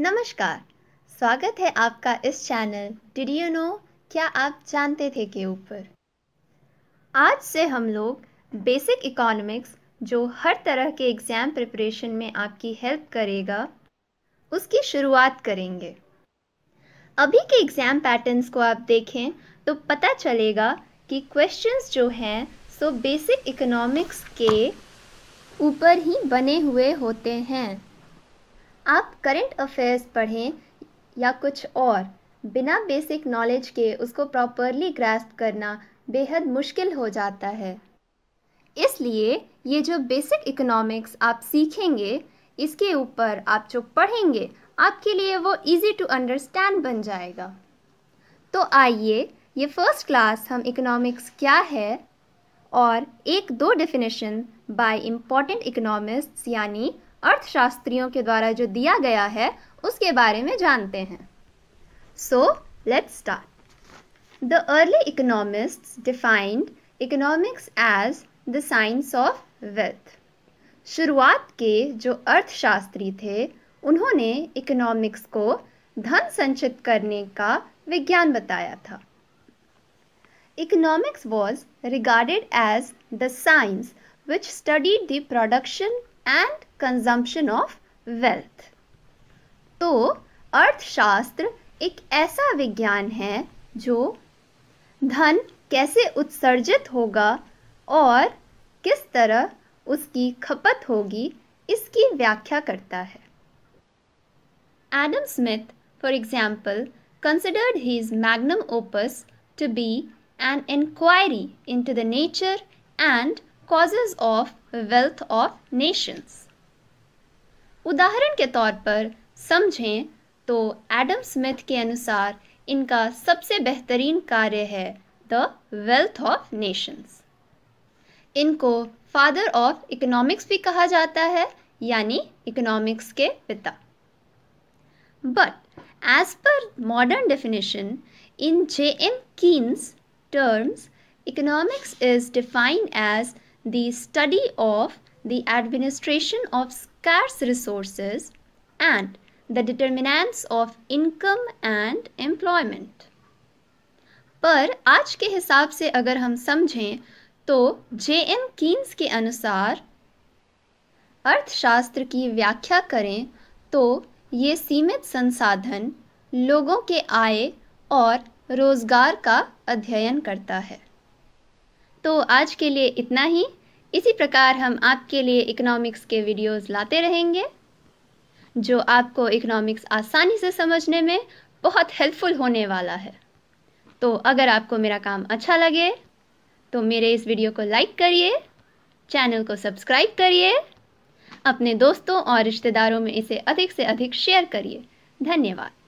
नमस्कार स्वागत है आपका इस चैनल डिड नो क्या आप जानते थे के ऊपर आज से हम लोग बेसिक इकोनॉमिक्स जो हर तरह के एग्ज़ाम प्रिपरेशन में आपकी हेल्प करेगा उसकी शुरुआत करेंगे अभी के एग्ज़ाम पैटर्न्स को आप देखें तो पता चलेगा कि क्वेश्चंस जो हैं सो बेसिक इकोनॉमिक्स के ऊपर ही बने हुए होते हैं आप करंट अफेयर्स पढ़ें या कुछ और बिना बेसिक नॉलेज के उसको प्रॉपरली ग्रास्प करना बेहद मुश्किल हो जाता है इसलिए ये जो बेसिक इकोनॉमिक्स आप सीखेंगे इसके ऊपर आप जो पढ़ेंगे आपके लिए वो इजी टू अंडरस्टैंड बन जाएगा तो आइए ये फर्स्ट क्लास हम इकोनॉमिक्स क्या है और एक दो डेफिनेशन बाय इम्पॉर्टेंट इकोनॉमिस्ट्स यानी अर्थशास्त्रियों के द्वारा जो दिया गया है उसके बारे में जानते हैं so let's start the early economist defined economics as the science of wealth शुरुआत के जो अर्थशास्त्री थे उन्होंने इकोनॉमिक्स को धन संचित करने का विज्ञान बताया था economics was regarded as the science which studied the production and consumption of wealth तो अर्थशास्त्र एक ऐसा विज्ञान है जो धन कैसे उत्सर्जित होगा और किस तरह उसकी खपत होगी इसकी व्याख्या करता है Adam Smith for example considered his magnum opus to be an inquiry into the nature and causes of wealth of nations उदाहरण के तौर पर समझें तो एडम स्मिथ के अनुसार इनका सबसे बेहतरीन कार्य है द वेल्थ ऑफ नेशंस इनको फादर ऑफ इकोनॉमिक्स भी कहा जाता है यानी इकोनॉमिक्स के पिता बट एज पर modern definition in J M Keynes terms economics is defined as the study of the administration of scarce resources and the determinants of income and employment. पर आज के हिसाब से अगर हम समझें तो जे एम कीन्स के अनुसार अर्थशास्त्र की व्याख्या करें तो ये सीमित संसाधन लोगों के आय और रोजगार का अध्ययन करता है तो आज के लिए इतना ही इसी प्रकार हम आपके लिए इकोनॉमिक्स के वीडियोस लाते रहेंगे जो आपको इकोनॉमिक्स आसानी से समझने में बहुत हेल्पफुल होने वाला है तो अगर आपको मेरा काम अच्छा लगे तो मेरे इस वीडियो को लाइक करिए चैनल को सब्सक्राइब करिए अपने दोस्तों और रिश्तेदारों में इसे अधिक से अधिक शेयर करिए धन्यवाद